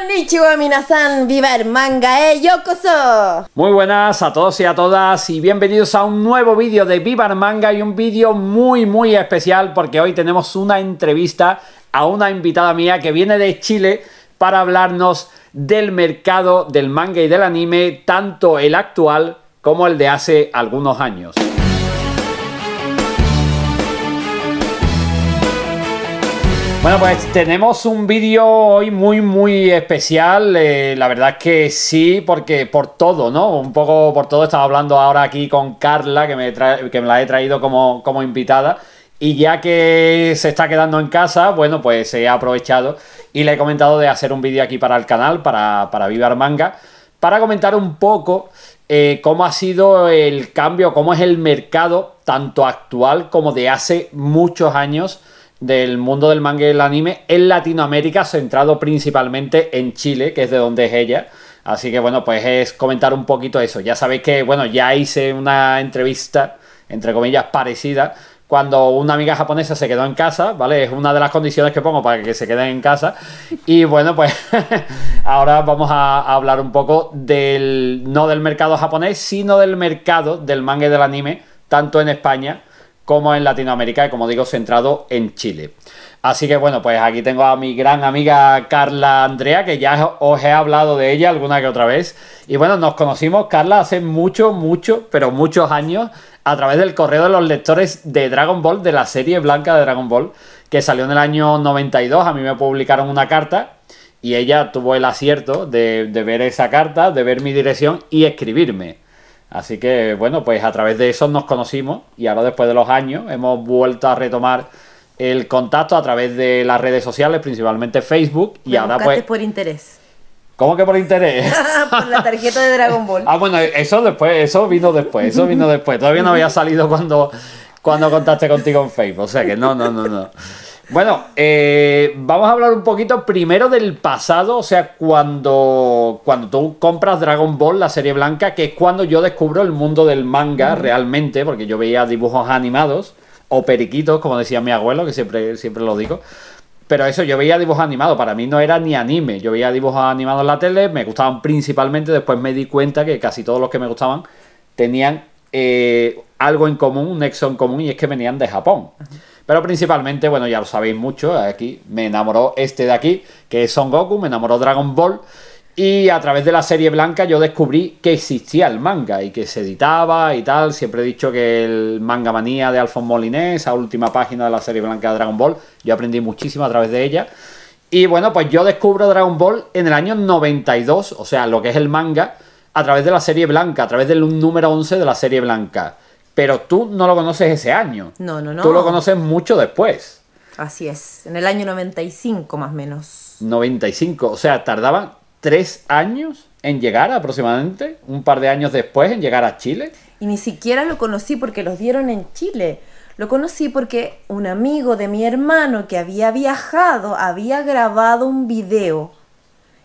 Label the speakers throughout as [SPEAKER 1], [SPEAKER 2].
[SPEAKER 1] Konnichiwa minasan, viva manga e yokoso.
[SPEAKER 2] Muy buenas a todos y a todas y bienvenidos a un nuevo vídeo de Viva Manga y un vídeo muy muy especial porque hoy tenemos una entrevista a una invitada mía que viene de Chile para hablarnos del mercado del manga y del anime, tanto el actual como el de hace algunos años. Bueno, pues tenemos un vídeo hoy muy, muy especial. Eh, la verdad es que sí, porque por todo, ¿no? Un poco por todo. Estaba hablando ahora aquí con Carla, que me, la he traído como, invitada. Y ya que se está quedando en casa, bueno, pues se ha aprovechado y le he comentado de hacer un vídeo aquí para el canal, para, para Vivar Manga, para comentar un poco eh, cómo ha sido el cambio, cómo es el mercado, tanto actual como de hace muchos años del mundo del manga y del anime en Latinoamérica, centrado principalmente en Chile, que es de donde es ella. Así que bueno, pues es comentar un poquito eso. Ya sabéis que, bueno, ya hice una entrevista, entre comillas, parecida, cuando una amiga japonesa se quedó en casa, ¿vale? Es una de las condiciones que pongo para que se queden en casa. Y bueno, pues ahora vamos a hablar un poco del, no del mercado japonés, sino del mercado del manga y del anime, tanto en España como en Latinoamérica y como digo, centrado en Chile. Así que bueno, pues aquí tengo a mi gran amiga Carla Andrea, que ya os he hablado de ella alguna que otra vez. Y bueno, nos conocimos, Carla, hace mucho, mucho, pero muchos años a través del correo de los lectores de Dragon Ball, de la serie blanca de Dragon Ball, que salió en el año 92. A mí me publicaron una carta y ella tuvo el acierto de ver esa carta, de ver mi dirección y escribirme. Así que bueno, pues a través de eso nos conocimos y ahora después de los años hemos vuelto a retomar el contacto a través de las redes sociales, principalmente Facebook Me y ahora pues por interés. ¿Cómo que por interés?
[SPEAKER 1] por la tarjeta de Dragon Ball.
[SPEAKER 2] ah, bueno, eso después, eso vino después, eso vino después. Todavía no había salido cuando cuando contacté contigo en Facebook, o sea que no, no, no, no. Bueno, eh, vamos a hablar un poquito primero del pasado, o sea, cuando, cuando tú compras Dragon Ball, la serie blanca, que es cuando yo descubro el mundo del manga realmente, porque yo veía dibujos animados, o periquitos, como decía mi abuelo, que siempre, siempre lo digo. Pero eso, yo veía dibujos animados, para mí no era ni anime, yo veía dibujos animados en la tele, me gustaban principalmente, después me di cuenta que casi todos los que me gustaban tenían eh, algo en común, un nexo en común, y es que venían de Japón. Pero principalmente, bueno, ya lo sabéis mucho, aquí me enamoró este de aquí, que es Son Goku, me enamoró Dragon Ball. Y a través de la serie blanca yo descubrí que existía el manga y que se editaba y tal. Siempre he dicho que el manga manía de Alfonso Molinés, esa última página de la serie blanca de Dragon Ball, yo aprendí muchísimo a través de ella. Y bueno, pues yo descubro Dragon Ball en el año 92, o sea, lo que es el manga, a través de la serie blanca, a través del número 11 de la serie blanca pero tú no lo conoces ese año.
[SPEAKER 1] No, no, no. Tú lo conoces
[SPEAKER 2] mucho después.
[SPEAKER 1] Así es, en el año 95 más o menos.
[SPEAKER 2] 95, o sea, tardaban tres años en llegar aproximadamente, un par de años después en llegar a Chile.
[SPEAKER 1] Y ni siquiera lo conocí porque los dieron en Chile. Lo conocí porque un amigo de mi hermano que había viajado había grabado un video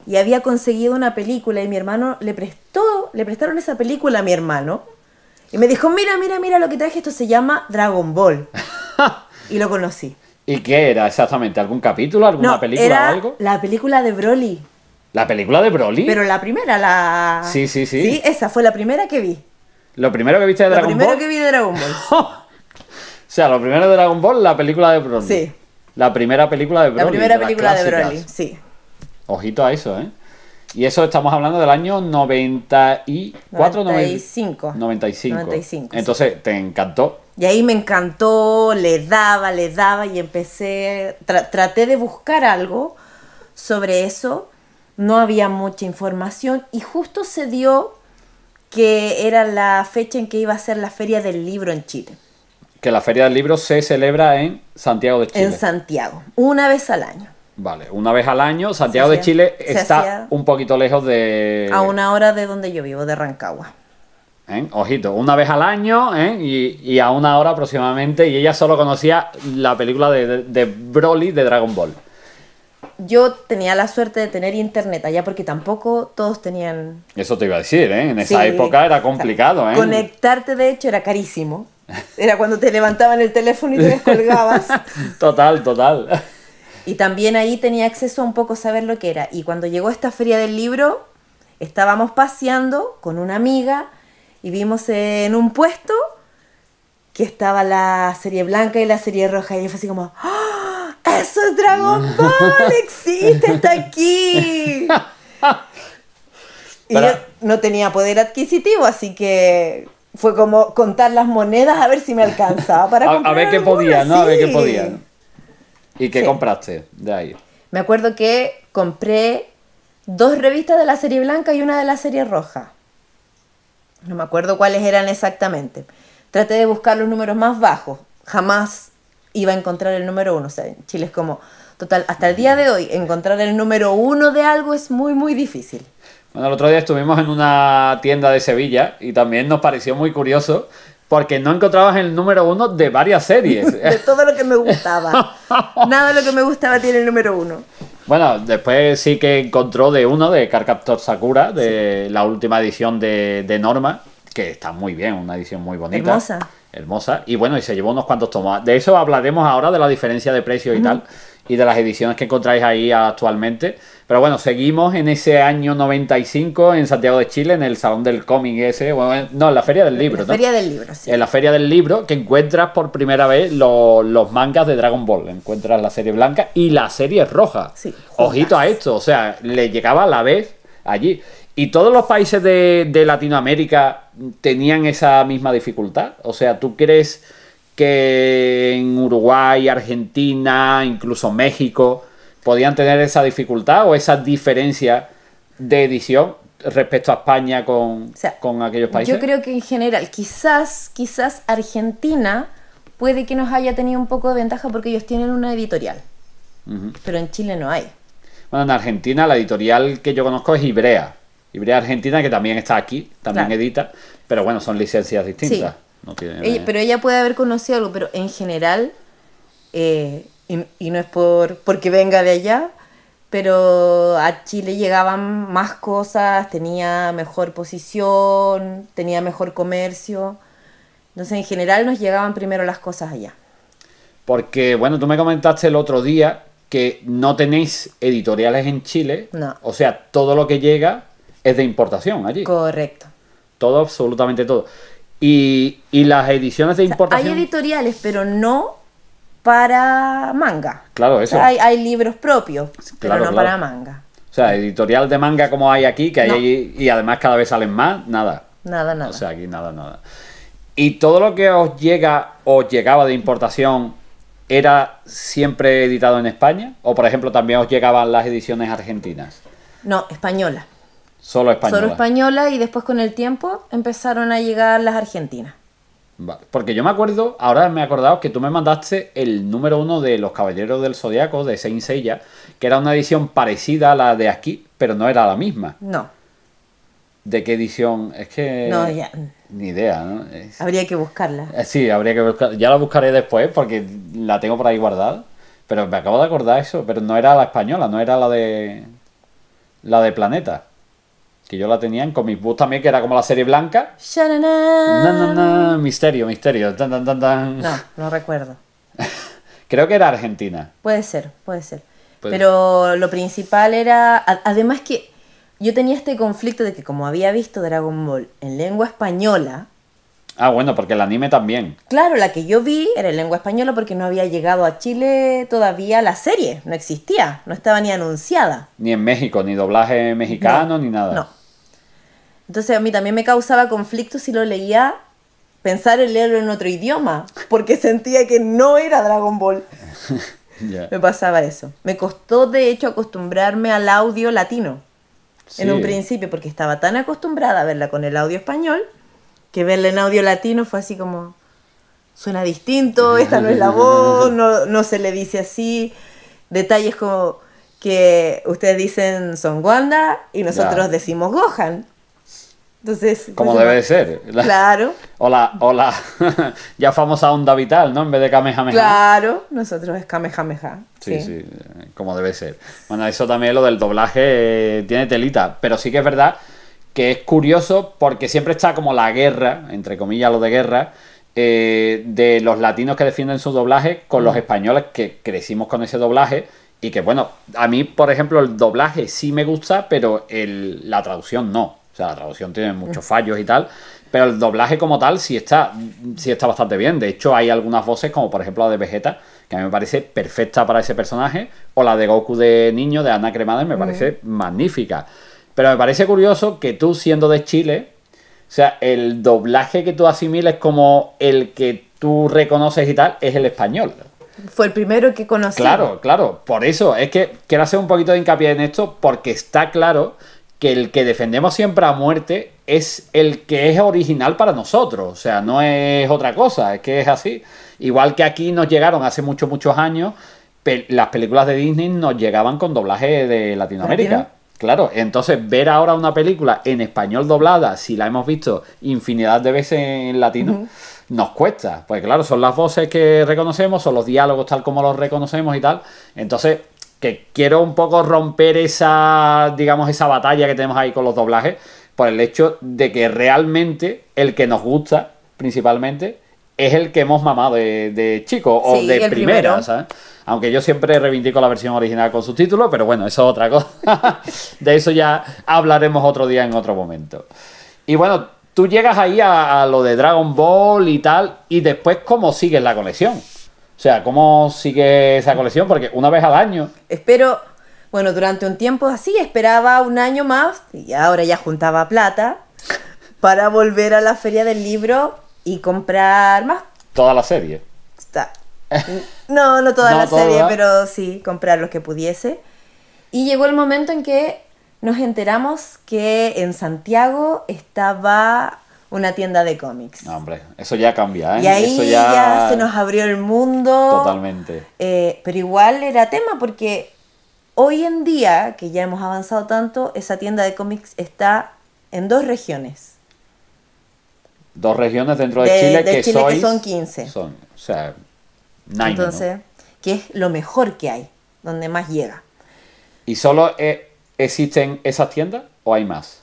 [SPEAKER 1] y había conseguido una película y mi hermano le prestó, le prestaron esa película a mi hermano y me dijo, mira, mira, mira lo que traje, esto se llama Dragon Ball. y lo conocí.
[SPEAKER 2] ¿Y qué era exactamente? ¿Algún capítulo? ¿Alguna película o algo?
[SPEAKER 1] La película de Broly.
[SPEAKER 2] ¿La película de Broly? Pero la
[SPEAKER 1] primera, la.
[SPEAKER 2] Sí, sí, sí. Sí,
[SPEAKER 1] esa fue la primera que vi.
[SPEAKER 2] ¿Lo primero que viste de Dragon Ball? Lo primero
[SPEAKER 1] que vi de Dragon Ball. o
[SPEAKER 2] sea, lo primero de Dragon Ball, la película de Broly. Sí. La primera película de Broly. La primera película de Broly, sí. Ojito a eso, ¿eh? Y eso estamos hablando del año 94, 95. 95. Entonces, ¿te encantó?
[SPEAKER 1] Y ahí me encantó, le daba, le daba y empecé, traté de buscar algo sobre eso. No había mucha información y justo se dio que era la fecha en que iba a ser la Feria del Libro en Chile.
[SPEAKER 2] Que la Feria del Libro se celebra en Santiago de Chile. En
[SPEAKER 1] Santiago, una vez al año. Vale,
[SPEAKER 2] una vez al año. Santiago de Chile está un poquito lejos de... A
[SPEAKER 1] una hora de donde yo vivo, de Rancagua.
[SPEAKER 2] ¿Eh? Ojito, una vez al año ¿eh? y, a una hora aproximadamente. Y ella solo conocía la película de, de, Broly de Dragon Ball.
[SPEAKER 1] Yo tenía la suerte de tener internet allá porque tampoco todos tenían...
[SPEAKER 2] Eso te iba a decir, ¿eh? En esa época era complicado,
[SPEAKER 1] Conectarte, de hecho, era carísimo. Era cuando te levantaban el teléfono y te descolgabas.
[SPEAKER 2] total, total.
[SPEAKER 1] Y también ahí tenía acceso a un poco saber lo que era. Y cuando llegó esta feria del libro, estábamos paseando con una amiga y vimos en un puesto que estaba la serie blanca y la serie roja. Y yo fue así como, ¡Ah! ¡Eso es Dragon mm. Ball! ¡Existe! ¡Está aquí! Y no tenía poder adquisitivo, así que fue como contar las monedas a ver si me alcanzaba para a, A ver
[SPEAKER 2] qué podía, ¿no? A ver qué podía. ¿Y qué compraste de ahí?
[SPEAKER 1] Me acuerdo que compré dos revistas de la serie blanca y una de la serie roja. No me acuerdo cuáles eran exactamente. Traté de buscar los números más bajos. Jamás iba a encontrar el número uno. O sea, en Chile es como, total, hasta el día de hoy, encontrar el número uno de algo es muy, muy difícil.
[SPEAKER 2] Bueno, el otro día estuvimos en una tienda de Sevilla y también nos pareció muy curioso porque no encontrabas el número uno de varias series. de
[SPEAKER 1] todo lo que me gustaba. Nada de lo que me gustaba tiene el número uno.
[SPEAKER 2] Bueno, después sí que encontró de uno de Carcaptor Sakura, de la última edición de, Norma, que está muy bien, una edición muy bonita. Hermosa. Hermosa. Y bueno, y se llevó unos cuantos tomas. De eso hablaremos ahora, de la diferencia de precios y tal, y de las ediciones que encontráis ahí actualmente. Pero bueno, seguimos en ese año 95 en Santiago de Chile, en el Salón del Cómic ese, eh, no, en la Feria del Libro. En la Feria del Libro, sí. En la Feria del Libro que encuentras por primera vez los mangas de Dragon Ball. Encuentras la serie blanca y la serie roja. Ojito a esto, o sea, le llegaba a la vez allí. ¿Y todos los países de, de Latinoamérica tenían esa misma dificultad? O sea, ¿tú crees que en Uruguay, Argentina, incluso México podían tener esa dificultad o esa diferencia de edición respecto a España con, con aquellos países? Yo creo
[SPEAKER 1] que en general, quizás, quizás Argentina puede que nos haya tenido un poco de ventaja porque ellos tienen una editorial. Pero en Chile no hay.
[SPEAKER 2] Bueno, en Argentina la editorial que yo conozco es Ibrea. Ibrea Argentina, que también está aquí, también edita. Pero bueno, son licencias distintas. pero
[SPEAKER 1] ella puede haber conocido algo, pero en general eh, y, no es por porque venga de allá, pero a Chile llegaban más cosas, tenía mejor posición, tenía mejor comercio. Entonces, en general nos llegaban primero las cosas allá.
[SPEAKER 2] Porque, bueno, tú me comentaste el otro día que no tenéis editoriales en Chile. No. O sea, todo lo que llega es de importación allí. Correcto. Todo, absolutamente todo. Y, las ediciones de importación. hay
[SPEAKER 1] editoriales, pero no para manga.
[SPEAKER 2] Claro, eso. hay,
[SPEAKER 1] libros propios, pero no para manga.
[SPEAKER 2] O sea, editorial de manga como hay aquí, que hay y además cada vez salen más, nada. Nada, nada. O sea, aquí nada, nada. Y todo lo que os llega o llegaba de importación era siempre editado en España o por ejemplo también os llegaban las ediciones argentinas.
[SPEAKER 1] No, española.
[SPEAKER 2] Solo española. Solo
[SPEAKER 1] española y después con el tiempo empezaron a llegar las argentinas.
[SPEAKER 2] Porque yo me acuerdo, ahora me he acordado que tú me mandaste el número uno de Los Caballeros del Zodiaco de Saint Seiya, que era una edición parecida a la de aquí, pero no era la misma. No. ¿De qué edición? Es que. No, ya. Ni idea, ¿no?
[SPEAKER 1] Habría que buscarla.
[SPEAKER 2] Eh, sí, habría que buscarla. Ya la buscaré después porque la tengo por ahí guardada. Pero me acabo de acordar eso, pero no era la española, no era la de. La de Planeta que yo la tenía en Comic Book también, que era como la serie blanca. misterio, misterio. no, no recuerdo. Creo que era Argentina.
[SPEAKER 1] Puede ser, puede ser. Pero lo principal era, además que yo tenía este conflicto de que como había visto Dragon Ball en lengua española...
[SPEAKER 2] Ah, bueno, porque el anime también.
[SPEAKER 1] Claro, la que yo vi era en lengua española porque no había llegado a Chile todavía la serie, no existía, no estaba ni anunciada.
[SPEAKER 2] Ni en México, ni doblaje mexicano, ni nada. No,
[SPEAKER 1] entonces a mí también me causaba conflicto si lo leía, pensar en leerlo en otro idioma, porque sentía que no era Dragon Ball. Me pasaba eso. Me costó de hecho acostumbrarme al audio latino en un principio, porque estaba tan acostumbrada a verla con el audio español que verla en audio latino fue así como, suena distinto, esta no es la voz, no, se le dice así. Detalles como que ustedes dicen son Wanda y nosotros decimos Gohan. Entonces, pues, como debe de ser. Claro.
[SPEAKER 2] Hola, hola. ya famosa onda vital, ¿no? En vez de Kamehameha.
[SPEAKER 1] Claro, nosotros es Kamehameha. Sí, sí,
[SPEAKER 2] eh, como debe ser. Bueno, eso también lo del doblaje eh, tiene telita, pero sí que es verdad que es curioso porque siempre está como la guerra, entre comillas lo de guerra, eh, de los latinos que defienden su doblaje con los españoles que crecimos con ese doblaje y que bueno, a mí por ejemplo el doblaje sí me gusta, pero la traducción no. O sea, la traducción tiene muchos fallos y tal, pero el doblaje como tal sí está, sí está bastante bien. De hecho, hay algunas voces, como por ejemplo la de Vegeta, que a mí me parece perfecta para ese personaje, o la de Goku de niño, de Ana cremada me parece mm. magnífica. Pero me parece curioso que tú, siendo de Chile, o sea, el doblaje que tú asimiles como el que tú reconoces y tal es el español.
[SPEAKER 1] Fue el primero que conocí. Claro,
[SPEAKER 2] claro. Por eso es que quiero hacer un poquito de hincapié en esto, porque está claro que el que defendemos siempre a muerte es el que es original para nosotros, o sea, no es otra cosa, es que es así. Igual que aquí nos llegaron hace muchos, muchos años, las películas de Disney nos llegaban con doblaje de Latinoamérica. Claro, entonces ver ahora una película en español doblada, si la hemos visto infinidad de veces en latino, nos cuesta. Pues claro, son las voces que reconocemos, son los diálogos tal como los reconocemos y tal. Entonces, que quiero un poco romper esa, digamos, esa batalla que tenemos ahí con los doblajes, por el hecho de que realmente el que nos gusta, principalmente, es el que hemos mamado de, chico o de primera, primero. Aunque yo siempre reivindico la versión original con subtítulos, pero bueno, eso es otra cosa. de eso ya hablaremos otro día en otro momento. Y bueno, tú llegas ahí a, a lo de Dragon Ball y tal, y después, ¿cómo sigues la colección? O sea, ¿cómo sigue esa colección? Porque una vez al año.
[SPEAKER 1] Espero, bueno, durante un tiempo así, esperaba un año más y ahora ya juntaba plata para volver a la feria del libro y comprar más. Toda la serie. No, no toda la serie, pero sí, comprar los que pudiese. Y llegó el momento en que nos enteramos que en Santiago estaba una tienda de cómics. No, hombre,
[SPEAKER 2] eso ya cambia, ¿eh? Y ahí ya... se nos
[SPEAKER 1] abrió el mundo. Totalmente. Eh, pero igual era tema porque hoy en día, que ya hemos avanzado tanto, esa tienda de cómics está en dos regiones.
[SPEAKER 2] Dos regiones dentro de, Chile, que, son 15. Son, o sea, Entonces,
[SPEAKER 1] que es lo mejor que hay, donde más llega.
[SPEAKER 2] ¿Y solo eh, existen esas tiendas o hay más?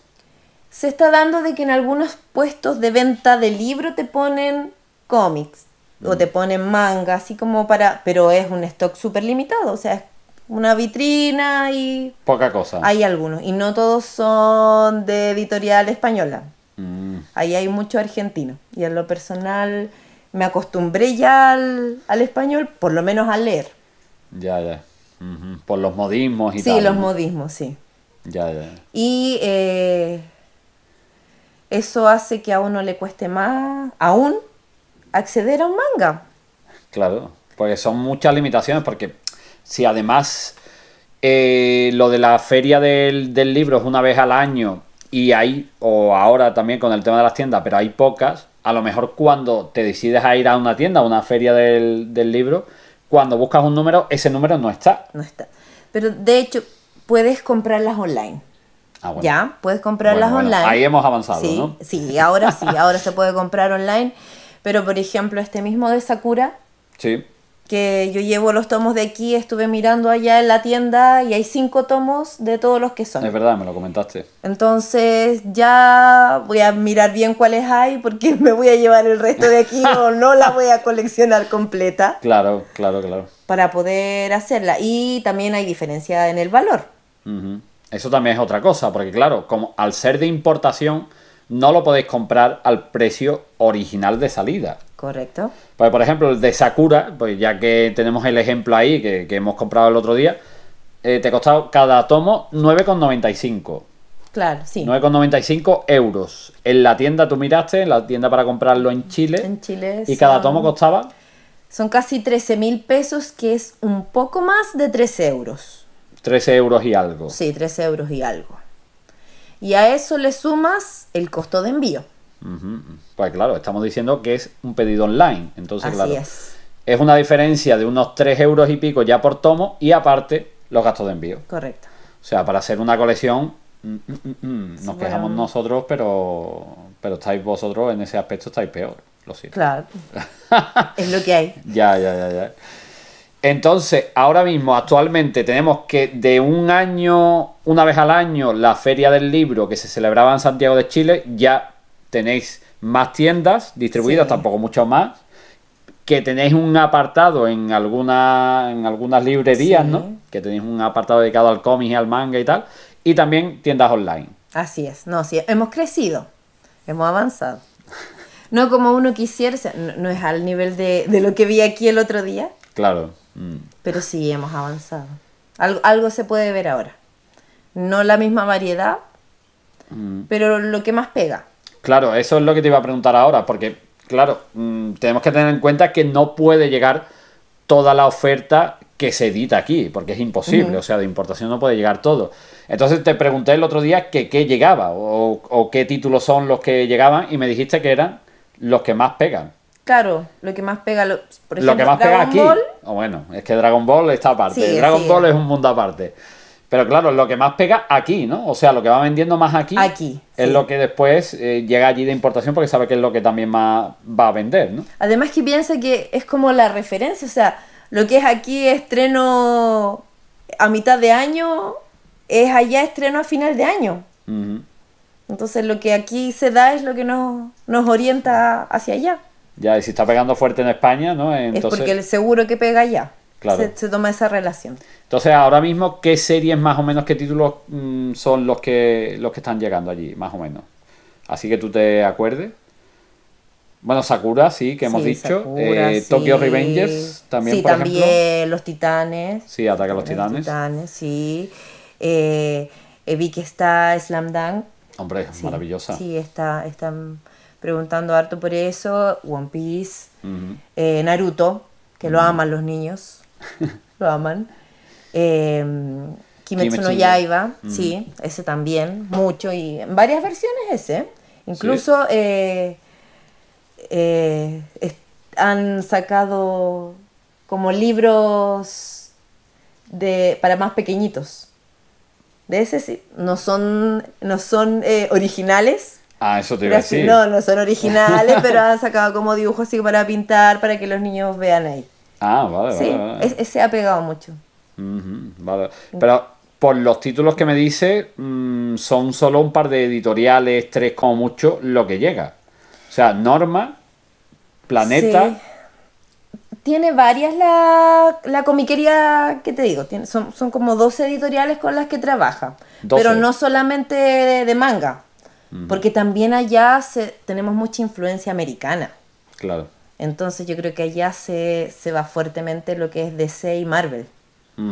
[SPEAKER 1] se está dando de que en algunos puestos de venta de libro te ponen cómics o mm. te ponen manga, así como para... Pero es un stock súper limitado, o sea, es una vitrina y...
[SPEAKER 2] Poca cosa. Hay
[SPEAKER 1] algunos, y no todos son de editorial española. Mm. Ahí hay mucho argentino. Y en lo personal me acostumbré ya al, español, por lo menos a leer.
[SPEAKER 2] Ya, ya. Por los modismos y sí, tal. Sí, los modismos, sí. Ya, ya.
[SPEAKER 1] Y eh, eso hace que a uno le cueste más aún acceder a un manga.
[SPEAKER 2] Claro, porque son muchas limitaciones, porque si además eh, lo de la feria del, libro es una vez al año y hay, o ahora también con el tema de las tiendas, pero hay pocas, a lo mejor cuando te decides a ir a una tienda, a una feria del libro, cuando buscas un número, ese número no está.
[SPEAKER 1] No está. Pero de hecho, puedes comprarlas online. Ah, ya, puedes comprarlas online. Ahí hemos avanzado, ¿no? Sí, ahora sí, ahora se puede comprar online. Pero, por ejemplo, este mismo de Sakura. Sí. Que yo llevo los tomos de aquí, estuve mirando allá en la tienda y hay cinco tomos de todos los que son. Es
[SPEAKER 2] verdad, me lo comentaste.
[SPEAKER 1] Entonces ya voy a mirar bien cuáles hay porque me voy a llevar el resto de aquí o no la voy a coleccionar completa.
[SPEAKER 2] Claro, claro, claro.
[SPEAKER 1] Para poder hacerla. Y también hay diferencia en el valor.
[SPEAKER 2] Eso también es otra cosa, porque claro, como al ser de importación, no lo podéis comprar al precio original de salida. Correcto. Pues por ejemplo, el de Sakura, pues ya que tenemos el ejemplo ahí que, hemos comprado el otro día, eh, te costado cada tomo 9,95. Claro, sí. 9,95 euros. En la tienda, tú miraste, en la tienda para comprarlo en Chile. En
[SPEAKER 1] Chile. Y cada tomo costaba. Son casi 13 mil pesos, que es un poco más de 3 euros.
[SPEAKER 2] 13 euros y algo.
[SPEAKER 1] Sí, 13 euros y algo. Y a eso le sumas el costo de envío.
[SPEAKER 2] Pues claro, estamos diciendo que es un pedido online. Entonces, claro. Es. una diferencia de unos 3 euros y pico ya por tomo y aparte los gastos de envío. Correcto. O sea, para hacer una colección, mm, mm, mm, nos quejamos nosotros, pero, pero estáis vosotros en ese aspecto, estáis peor. Lo siento.
[SPEAKER 1] Claro. es lo que hay.
[SPEAKER 2] ya, ya, ya, ya. Entonces, ahora mismo, actualmente, tenemos que de un año, una vez al año, la Feria del Libro que se celebraba en Santiago de Chile, ya tenéis más tiendas distribuidas, tampoco mucho más, que tenéis un apartado en, alguna, en algunas librerías, ¿no? Que tenéis un apartado dedicado al cómic y al manga y tal, y también tiendas online.
[SPEAKER 1] Así es, no, sí, hemos crecido, hemos avanzado. No como uno quisiera, no, es al nivel de, de lo que vi aquí el otro día.
[SPEAKER 2] Claro Mm.
[SPEAKER 1] Pero sí, hemos avanzado. Algo, se puede ver ahora. No la misma variedad, mm. pero lo que más pega.
[SPEAKER 2] Claro, eso es lo que te iba a preguntar ahora, porque, claro, mm, tenemos que tener en cuenta que no puede llegar toda la oferta que se edita aquí, porque es imposible, o sea, de importación no puede llegar todo. Entonces te pregunté el otro día que qué llegaba o qué títulos son los que llegaban y me dijiste que eran los que más pegan
[SPEAKER 1] claro, lo que más pega, lo, por Dragon aquí. Ball...
[SPEAKER 2] bueno, es que Dragon Ball está aparte. Dragon Ball es un mundo aparte. Pero claro, lo que más pega aquí, ¿no? O sea, lo que va vendiendo más aquí, es lo que después eh, llega allí de importación porque sabe que es lo que también
[SPEAKER 1] más va a vender, ¿no? Además que piensa que es como la referencia, o sea, lo que es aquí estreno a mitad de año, es allá estreno a final de año. Entonces lo que aquí se da es lo que nos, nos orienta hacia allá.
[SPEAKER 2] Ya, y si está pegando fuerte en España, ¿no? Entonces... Es porque el
[SPEAKER 1] seguro que pega ya. Se, toma esa relación.
[SPEAKER 2] Entonces, ahora mismo, ¿qué series más o menos, qué títulos mm, son los que, los que están llegando allí, más o menos? Así que tú te acuerdes. Bueno, Sakura, sí, que hemos dicho. Sakura, eh, Tokyo Revengers, también, sí, también
[SPEAKER 1] Los Titanes.
[SPEAKER 2] Sí, Ataca a los Titanes. Los Titanes,
[SPEAKER 1] sí. Eh, eh, vi que está Slam Dunk. Hombre, maravillosa. Sí, está, está preguntando harto por eso, One Piece, eh, Naruto, que lo aman los niños, lo aman. Kimetsuno em, Kimetsu, Yaiba, sí, ese también, mucho, y en varias versiones ese. Incluso eh, eh, han sacado como libros de, para más pequeñitos. De ese sí, no son, no son originales, Ah, eso te iba a decir. no, no son originales, pero han sacado como dibujos así para pintar, para que los niños vean ahí.
[SPEAKER 2] Ah, vale, sí,
[SPEAKER 1] se ha pegado mucho.
[SPEAKER 2] Pero por los títulos que me dice, mm, son solo un par de editoriales, tres como mucho, lo que llega. O sea, Norma, Planeta.
[SPEAKER 1] Tiene varias la, la comiquería que te digo, tiene, son, como dos editoriales con las que trabaja. Pero no solamente de manga. Porque también allá se, tenemos mucha influencia americana. Claro. Entonces yo creo que allá se, va fuertemente lo que es DC y Marvel.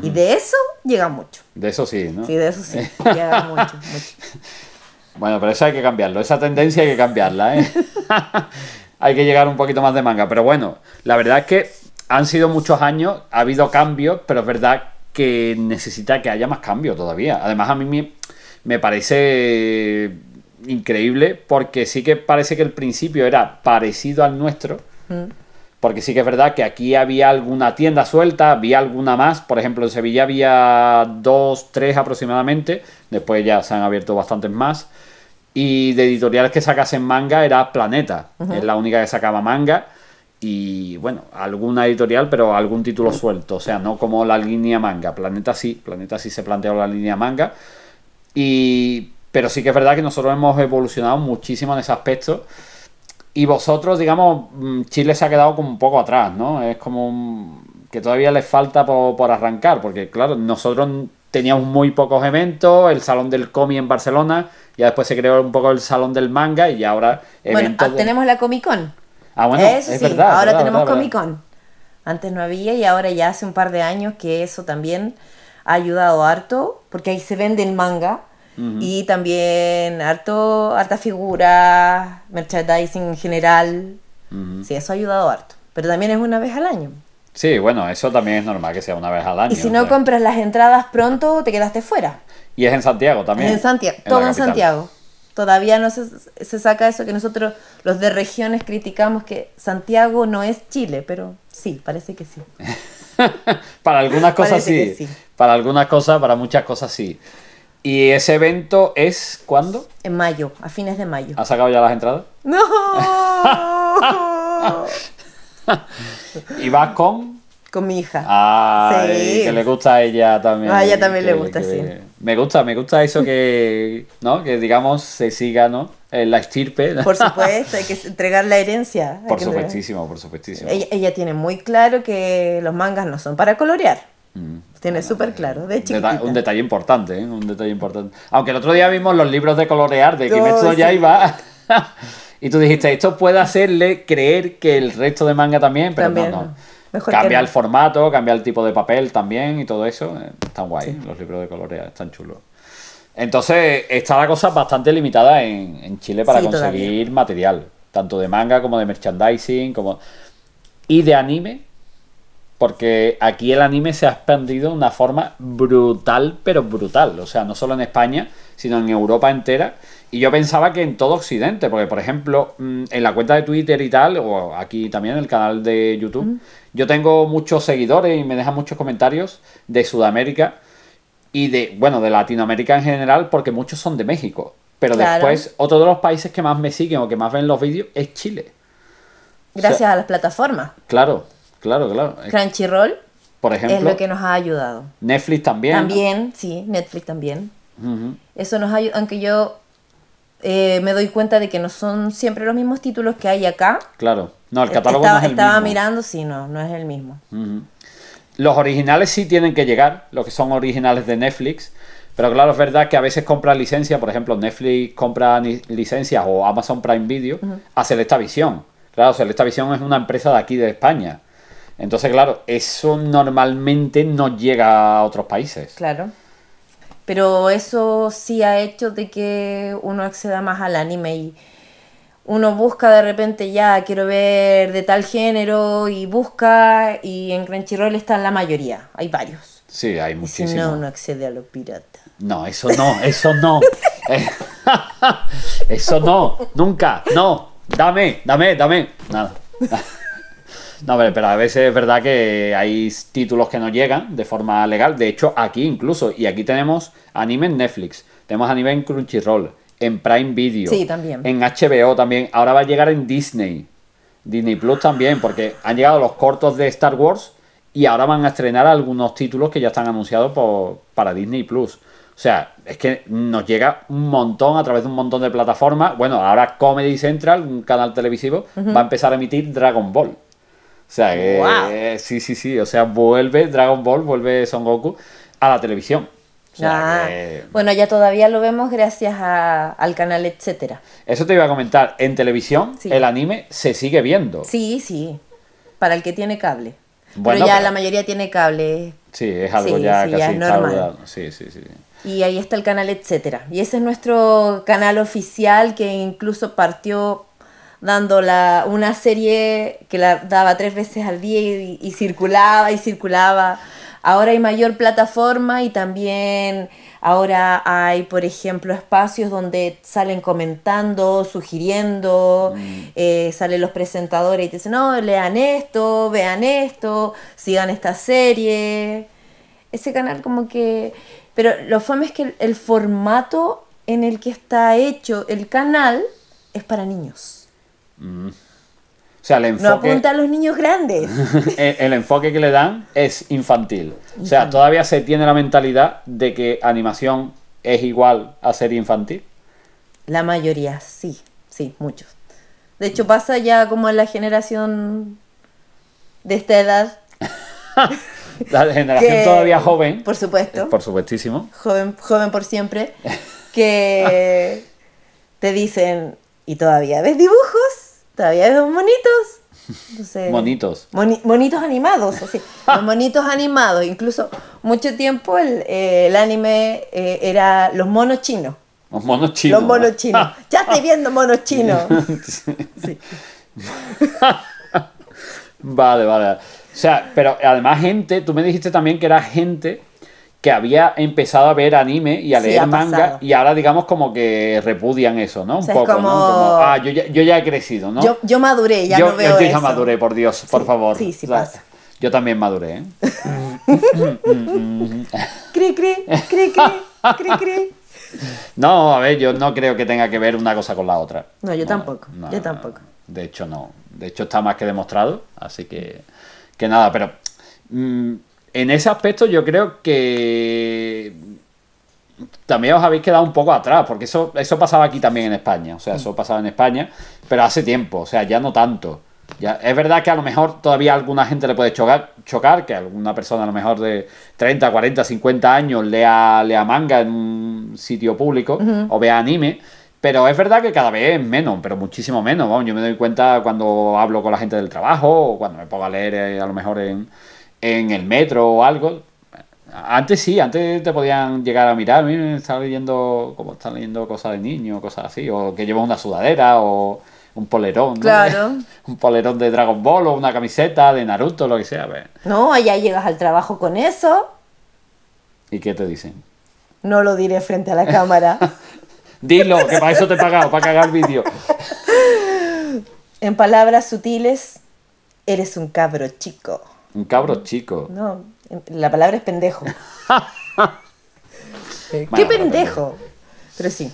[SPEAKER 1] Y de eso llega mucho.
[SPEAKER 2] De eso sí, ¿no? Sí, de eso sí.
[SPEAKER 1] llega mucho,
[SPEAKER 2] Bueno, pero eso hay que cambiarlo. Esa tendencia hay que cambiarla, ¿eh? hay que llegar un poquito más de manga. Pero bueno, la verdad es que han sido muchos años, ha habido cambios, pero es verdad que necesita que haya más cambio todavía. Además, a mí me parece increíble porque sí que parece que el principio era parecido al nuestro. Mm. Porque sí que es verdad que aquí había alguna tienda suelta, había alguna más. Por ejemplo, en Sevilla había dos, tres aproximadamente. Después ya se han abierto bastantes más. Y de editoriales que sacasen manga era Planeta. Es la única que sacaba manga. Y bueno, alguna editorial, pero algún título suelto. O sea, no como la línea manga. Planeta sí. Planeta sí se planteó la línea manga. Y pero sí que es verdad que nosotros hemos evolucionado muchísimo en ese aspecto. Y vosotros, digamos, mm, Chile se ha quedado como un poco atrás, ¿no? Es como que todavía les falta por, arrancar, porque claro, nosotros teníamos muy pocos eventos, el Salón del Comi en Barcelona, y después se creó un poco el Salón del Manga y ahora... bueno, ah, tenemos
[SPEAKER 1] la Comic Con. Ah, bueno, Eso es sí, verdad, ahora tenemos Comic Con. Antes no había y ahora ya hace un par de años que eso también ha ayudado harto, porque ahí se vende el manga, y también harto, harta figura, merchandising en general. Sí, eso ha ayudado harto. Pero también es una vez al año.
[SPEAKER 2] Sí, bueno, eso también es normal que sea una vez al año. Y si no pues. compras
[SPEAKER 1] las entradas pronto, te quedaste fuera.
[SPEAKER 2] Y es en Santiago también. en Santiago, todo en Santiago.
[SPEAKER 1] Todavía no se, se, saca eso que nosotros, los de regiones, criticamos que Santiago no es Chile, pero sí, parece que sí.
[SPEAKER 2] para algunas cosas sí. Para algunas cosas, para muchas cosas sí. ¿Y ese evento
[SPEAKER 1] es cuándo? En mayo, a fines de mayo. ¿Has sacado ya las entradas? ¡No! ¿Y vas con? Con mi hija. Ah,
[SPEAKER 2] que le gusta a ella también. A ella también le gusta, sí. Me gusta, me gusta eso que, ¿no? Que digamos se siga, ¿no? Eh, la estirpe. Por
[SPEAKER 1] supuesto, hay que entregar la herencia. Por supuestísimo,
[SPEAKER 2] por supuestísimo. Ella,
[SPEAKER 1] ella tiene muy claro que los mangas no son para colorear. Tienes súper claro, de
[SPEAKER 2] chiquitita. un detalle importante, ¿eh? un detalle importante. Aunque el otro día vimos los libros de colorear de Kimetsu no iba. y tú dijiste, esto puede hacerle creer que el resto de manga también, pero no, cambia el formato, cambia el tipo de papel también y todo eso. Eh, están guay los libros de colorear, están chulos. Entonces, está la cosa bastante limitada en, Chile para conseguir material, tanto de manga como de merchandising, como... Y de anime, porque aquí el anime se ha expandido de una forma brutal, pero brutal. O sea, no solo en España, sino en Europa entera. Y yo pensaba que en todo Occidente, porque por ejemplo, mm, en la cuenta de Twitter y tal, o aquí también en el canal de YouTube, yo tengo muchos seguidores y me dejan muchos comentarios de Sudamérica y de, bueno, de Latinoamérica en general, porque muchos son de México. Pero después, otro de los países que más me siguen o que más ven los vídeos es Chile.
[SPEAKER 1] Gracias a las plataformas.
[SPEAKER 2] Claro. Claro, claro. Eh,
[SPEAKER 1] Crunchyroll.
[SPEAKER 2] Por ejemplo. Es lo que
[SPEAKER 1] nos ha ayudado.
[SPEAKER 2] Netflix también. También,
[SPEAKER 1] sí, Netflix también. Eso nos ayuda, aunque yo eh, me doy cuenta de que no son siempre los mismos títulos que hay acá.
[SPEAKER 2] Claro, no, el e-, catálogo estaba, no es el estaba
[SPEAKER 1] mirando, sí, no, no es el mismo.
[SPEAKER 2] Los originales sí tienen que llegar, los que son originales de Netflix. Pero claro, es verdad que a veces compra licencia, por ejemplo, Netflix compra licencias o Amazon Prime Video a Celesta Visión. Claro, Celesta Visión es una empresa de aquí de España. Entonces, claro, eso normalmente no llega a otros países.
[SPEAKER 1] Claro. Pero eso sí ha hecho de que uno acceda más al anime y uno busca de repente ya, quiero ver de tal género y busca y en Crunchyroll están la mayoría, hay varios.
[SPEAKER 2] Sí, hay muchísimos. Si no, uno
[SPEAKER 1] accede a los piratas.
[SPEAKER 2] No, eso no, eso no. eso no, nunca, no. Dame, dame, dame. Nada. No, pero a veces es verdad que hay títulos que no llegan de forma legal. De hecho, aquí incluso, y aquí tenemos anime en Netflix, tenemos anime en Crunchyroll, en Prime Video, sí, también. en HBO también. Ahora va a llegar en Disney, Disney Plus también, porque han llegado los cortos de Star Wars y ahora van a estrenar algunos títulos que ya están anunciados para Disney Plus. O sea, es que nos llega un montón a través de un montón de plataformas. Bueno, ahora Comedy Central, un canal televisivo, va a empezar a emitir Dragon Ball. O sea, eh, sí, sí, sí. O sea, vuelve Dragon Ball, vuelve Son Goku a la televisión.
[SPEAKER 1] Ah. Bueno, ya todavía lo vemos gracias al canal, etcétera.
[SPEAKER 2] Eso te iba a comentar. En televisión, el anime se sigue viendo.
[SPEAKER 1] Sí, sí. Para el que tiene cable. pero ya la mayoría tiene cable.
[SPEAKER 2] Sí, es algo ya casi normal. Sí, sí, sí.
[SPEAKER 1] Y ahí está el canal, etcétera. Y ese es nuestro canal oficial que incluso partió dando una serie que la daba tres veces al día y, circulaba y circulaba. Ahora hay mayor plataforma y también ahora hay, por ejemplo, espacios donde salen comentando, sugiriendo, mm. eh, salen los presentadores y te dicen, no, lean esto, vean esto, sigan esta serie. Ese canal como que... Pero lo fome es que el formato en el que está hecho el canal es para niños. O
[SPEAKER 2] sea, el enfoque, no apunta
[SPEAKER 1] a los niños grandes.
[SPEAKER 2] el, enfoque que le dan es infantil. O sea, todavía se tiene la mentalidad de que animación es igual a ser
[SPEAKER 1] infantil. La mayoría, sí, sí, muchos. De hecho, pasa ya como en la generación de esta edad. la
[SPEAKER 2] generación todavía joven. Por supuesto. Eh, por supuestísimo.
[SPEAKER 1] Joven, joven por siempre. Que te dicen, ¿y todavía ves dibujo? todavía esos monitos. monitos. monitos animados, así. los monitos animados. Incluso mucho tiempo el, eh, anime eh, era los monos chinos.
[SPEAKER 2] Los monos chinos. Los monos chinos.
[SPEAKER 1] ya estoy viendo monos chinos.
[SPEAKER 2] vale, vale. O sea, pero además gente, tú me dijiste también que era gente que había empezado a ver anime y a leer manga y ahora digamos como que repudian eso, ¿no? Un poco, como... ah, yo ya, yo ya, he crecido, ¿no? Yo,
[SPEAKER 1] yo maduré, ya yo, veo yo, ya maduré,
[SPEAKER 2] por Dios, por favor. Sí, sí pasa. Yo también maduré, ¿eh?
[SPEAKER 1] cri, cri, cri, cri, cri,
[SPEAKER 2] No, a ver, yo no creo que tenga que ver una cosa con la otra.
[SPEAKER 1] No, yo tampoco, yo tampoco.
[SPEAKER 2] De hecho, no. De hecho, está más que demostrado, así que... Que nada, pero... Mm, en ese aspecto yo creo que también os habéis quedado un poco atrás, porque eso, eso pasaba aquí también en España, o sea, eso pasaba en España, pero hace tiempo, o sea, ya no tanto. Ya, es verdad que a lo mejor todavía a alguna gente le puede chocar, chocar, que alguna persona a lo mejor de 30, 40, 50 años lea, lea manga en un sitio público o vea anime, pero es verdad que cada vez menos, pero muchísimo menos. yo me doy cuenta cuando hablo con la gente del trabajo o cuando me pongo a leer eh, a lo mejor en, en el metro o algo. Antes sí, antes te podían llegar a mirar, me están leyendo, como están leyendo cosas de niño, cosas así, o que lleva una sudadera o un polerón. Claro. un polerón de Dragon Ball o una camiseta de Naruto, lo que sea.
[SPEAKER 1] No, allá llegas al trabajo con eso.
[SPEAKER 2] ¿Y qué te dicen?
[SPEAKER 1] No lo diré frente a la cámara.
[SPEAKER 2] Dilo, que para eso te he pagado, para cagar vídeo.
[SPEAKER 1] En palabras sutiles, eres un cabro chico.
[SPEAKER 2] Un cabro chico.
[SPEAKER 1] No, la palabra es pendejo. ¡Qué pendejo! Pero sí,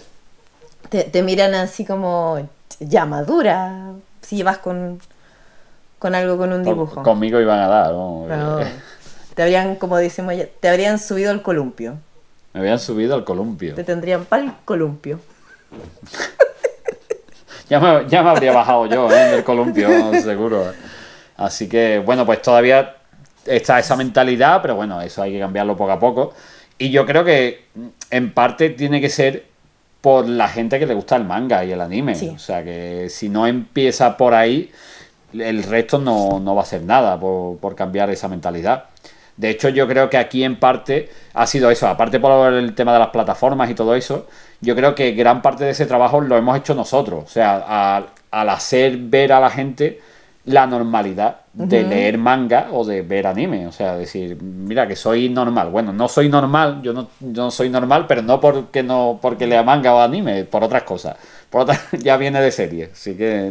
[SPEAKER 1] te, miran así como ya madura si llevas con, con algo, con un dibujo.
[SPEAKER 2] conmigo iban a dar. ¿no? Eh,
[SPEAKER 1] te habrían, como decimos, te habrían subido al columpio.
[SPEAKER 2] Me habían subido al columpio.
[SPEAKER 1] Te tendrían pa'l columpio.
[SPEAKER 2] ya, me, ya habría bajado yo en ¿eh? el columpio, seguro. Así que, bueno, pues todavía está esa mentalidad, pero bueno, eso hay que cambiarlo poco a poco. Y yo creo que mm, en parte tiene que ser por la gente que le gusta el manga y el anime. O sea, que si no empieza por ahí, el resto no, va a hacer nada por, cambiar esa mentalidad. De hecho, yo creo que aquí en parte ha sido eso, aparte por el tema de las plataformas y todo eso, yo creo que gran parte de ese trabajo lo hemos hecho nosotros. O sea, al hacer ver a la gente la normalidad de leer manga o de ver anime. O sea, decir, mira que soy normal. Bueno, no soy normal, yo no, yo soy normal, pero no porque no porque lea manga o anime, por otras cosas. ya viene de serie, así que...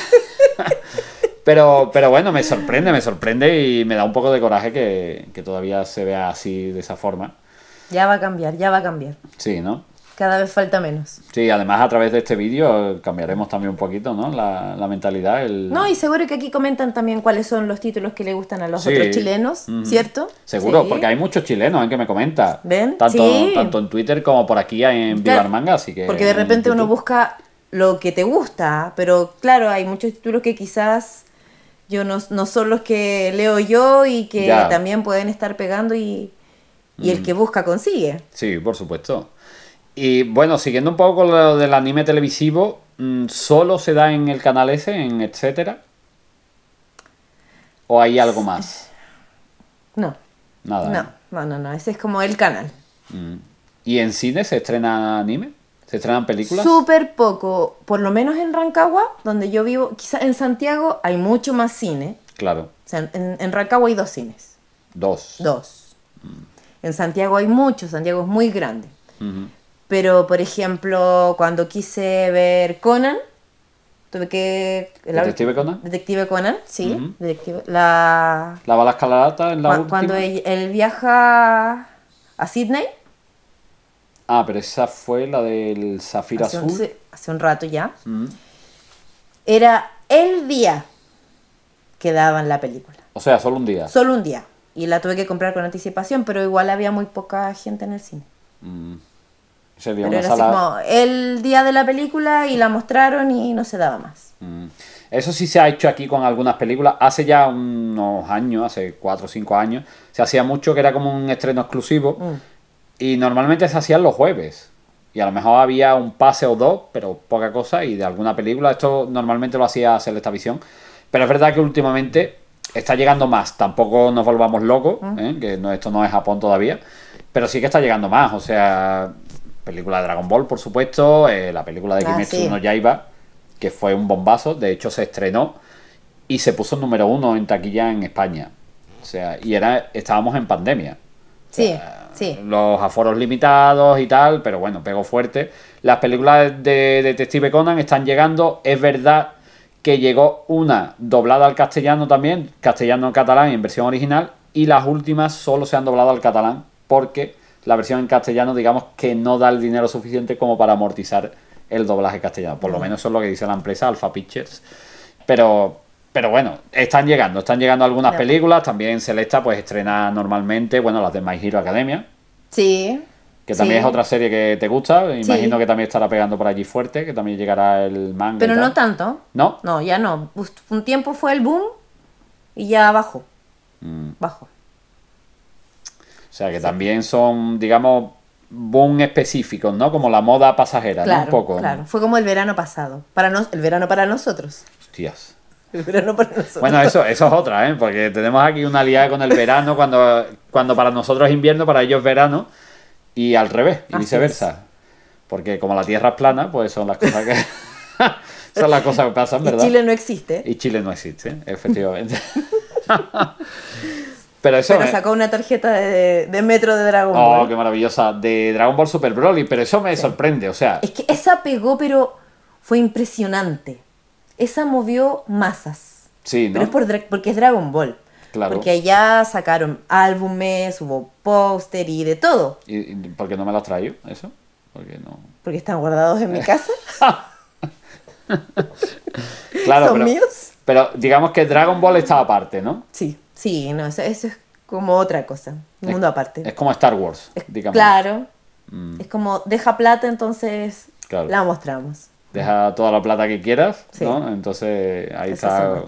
[SPEAKER 2] pero, pero bueno, me sorprende, me sorprende y me da un poco de coraje que, que todavía se vea así, de esa forma.
[SPEAKER 1] Ya va a cambiar, ya va a cambiar. Sí, ¿no? Cada vez falta menos.
[SPEAKER 2] Sí, además a través de este vídeo cambiaremos también un poquito, ¿no? La, mentalidad. No,
[SPEAKER 1] y seguro que aquí comentan también cuáles son los títulos que le gustan a los otros chilenos, ¿cierto? Seguro, porque hay
[SPEAKER 2] muchos chilenos en ¿eh? que me comenta.
[SPEAKER 1] ¿Ven? Tanto, tanto
[SPEAKER 2] en Twitter como por aquí en Viva Manga, así que... Porque de repente
[SPEAKER 1] uno busca lo que te gusta, pero claro, hay muchos títulos que quizás yo no, son los que leo yo y que también pueden estar pegando y, el mm. que busca consigue.
[SPEAKER 2] Sí, por supuesto. Y bueno, siguiendo un poco con lo del anime televisivo, mm, ¿solo se da en el canal ese, en etcétera? ¿O hay algo más? No. Nada. ¿eh?
[SPEAKER 1] No, no, no, ese es como el canal.
[SPEAKER 2] Mm. ¿Y en cine se estrena anime? ¿Se estrenan películas?
[SPEAKER 1] Súper poco, por lo menos en Rancagua, donde yo vivo, quizás en Santiago hay mucho más cine. Claro. O sea, en, Rancagua hay dos cines. Dos. Dos. Mm. En Santiago hay muchos, Santiago es muy grande. Pero, por ejemplo, cuando quise ver Conan, tuve que... ¿Detective Conan? Detective Conan, sí. la...
[SPEAKER 2] La bala en la última. Cuando
[SPEAKER 1] él, viaja a Sydney.
[SPEAKER 2] Ah, pero esa fue la del Zafir Azul. hace un rato ya.
[SPEAKER 1] Era el día que daban la película.
[SPEAKER 2] O sea, solo un día. Solo
[SPEAKER 1] un día. Y la tuve que comprar con anticipación, pero igual había muy poca gente en el cine.
[SPEAKER 2] Mm. Pero una
[SPEAKER 1] el día de la película y la mostraron y no se daba más.
[SPEAKER 2] Mm. Eso sí se ha hecho aquí con algunas películas. Hace ya unos años, hace cuatro o cinco años, se hacía mucho que era como un estreno exclusivo. Mm. Y normalmente se hacían los jueves. Y a lo mejor había un pase o dos, pero poca cosa. Y de alguna película, esto normalmente lo hacía visión Pero es verdad que últimamente está llegando más. Tampoco nos volvamos locos, mm. ¿eh? que esto no es Japón todavía. Pero sí que está llegando más. O sea, película de Dragon Ball, por supuesto, eh, la película de ah, Kimetsu no Yaiba, que fue un bombazo, de hecho se estrenó y se puso número uno en taquilla en España. O sea, y era estábamos en pandemia. sí, sí. Los aforos limitados y tal, pero bueno, pegó fuerte. Las películas de Detective Conan están llegando, es verdad que llegó una doblada al castellano también, castellano-catalán en versión original, y las últimas solo se han doblado al catalán porque la versión en castellano, digamos que no da el dinero suficiente como para amortizar el doblaje castellano. Por lo menos eso es lo que dice la empresa Alpha Pictures. Pero, pero bueno, están llegando, están llegando algunas películas. También Celesta pues estrena normalmente, bueno, las de My Hero Academia. Sí. Que también es otra serie que te gusta. Imagino que también estará pegando por allí fuerte, que también llegará el manga. Pero no tanto. ¿No?
[SPEAKER 1] No, ya no. Un tiempo fue el boom y ya bajó.
[SPEAKER 2] Mm. Bajó. O sea, que también son, digamos, boom específicos, ¿no? Como la moda pasajera, ¿no? Un poco. Claro,
[SPEAKER 1] fue como el verano pasado. Para nos, el verano para nosotros. Hostias. El verano para nosotros. Bueno, eso,
[SPEAKER 2] eso es otra, ¿eh? Porque tenemos aquí una aliada con el verano, cuando, cuando para nosotros es invierno, para ellos es verano, y al revés, y viceversa. Porque como la tierra es plana, pues son las cosas que. son las cosas que pasan, ¿verdad? Chile no existe. Y Chile no existe, efectivamente. Pero, sacó
[SPEAKER 1] una tarjeta de, Metro de Dragon oh, Ball. Oh, qué
[SPEAKER 2] maravillosa. De Dragon Ball Super Broly. Pero eso me sorprende, o sea. Es que
[SPEAKER 1] esa pegó, pero fue impresionante. Esa movió masas. Sí, ¿no? Pero es por, porque es Dragon Ball. Claro. Porque allá sacaron álbumes, hubo póster y de todo.
[SPEAKER 2] ¿Y, porque por qué no me las traigo eso? Porque
[SPEAKER 1] no. Porque están guardados en mi casa.
[SPEAKER 2] claro, ¿Son pero, míos? Pero digamos que Dragon Ball está aparte, ¿no? Sí. Sí, no,
[SPEAKER 1] eso, es como otra cosa, mundo
[SPEAKER 2] aparte. Es como Star Wars, digamos.
[SPEAKER 1] Claro. Mm. Es como, deja plata, entonces la mostramos.
[SPEAKER 2] Deja toda la plata que quieras, ¿no? Entonces ahí está.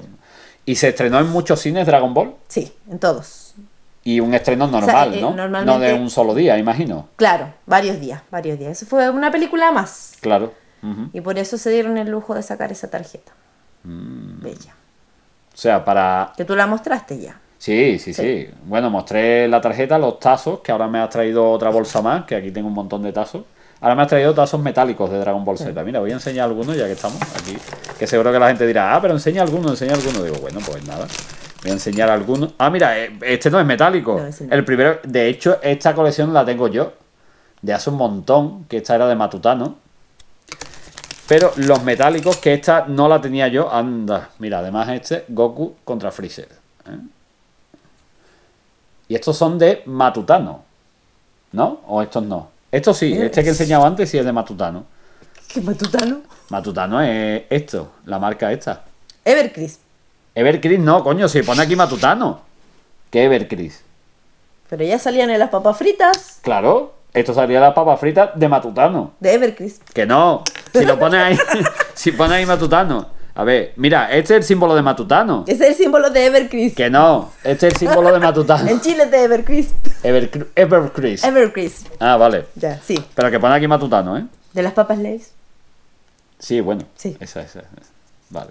[SPEAKER 2] ¿Y se estrenó en muchos cines Dragon Ball?
[SPEAKER 1] Sí, en todos.
[SPEAKER 2] Y un estreno normal, eh, ¿no? Normalmente... No de un solo día, imagino.
[SPEAKER 1] Claro, varios días, varios días. Eso fue una película más. Claro. Y por eso se dieron el lujo de sacar esa tarjeta.
[SPEAKER 2] Mm. Bella. O sea, para... Que tú la mostraste ya. Sí, sí, sí, Bueno, mostré la tarjeta, los tazos, que ahora me has traído otra bolsa más, que aquí tengo un montón de tazos. Ahora me has traído tazos metálicos de Dragon Ball Z. Mira, voy a enseñar algunos ya que estamos aquí. Que seguro que la gente dirá, ah, pero enseña alguno, enseña algunos. Digo, bueno, pues nada. Voy a enseñar algunos. Ah, mira, eh, este no es metálico. El primero, de hecho, esta colección la tengo yo. De hace un montón, que esta era de Matutano. Pero los metálicos, que esta no la tenía yo. Anda, mira, además este, Goku contra Freezer. ¿eh? Y estos son de Matutano. ¿No? ¿O estos no? Estos sí, ¿Eh? este que he enseñado antes sí es de Matutano.
[SPEAKER 1] ¿Qué Matutano?
[SPEAKER 2] Matutano es esto, la marca esta. Evercris. Evercris no, coño, si pone aquí Matutano. ¿Qué Evercris?
[SPEAKER 1] Pero ya salían en las papas fritas.
[SPEAKER 2] Claro, esto salía en las papas fritas de Matutano. De Evercris. Que no, si lo pones ahí, si pones ahí Matutano, a ver, mira, este es el símbolo de Matutano. es el símbolo de Evercrisp. Que no, este es el símbolo de Matutano. en Chile
[SPEAKER 1] de Evercrisp.
[SPEAKER 2] Evercrisp. Ah, vale. Ya, sí. Pero que pone aquí Matutano, ¿eh?
[SPEAKER 1] De las papas leyes.
[SPEAKER 2] Sí, bueno. Sí. Esa, esa. Vale.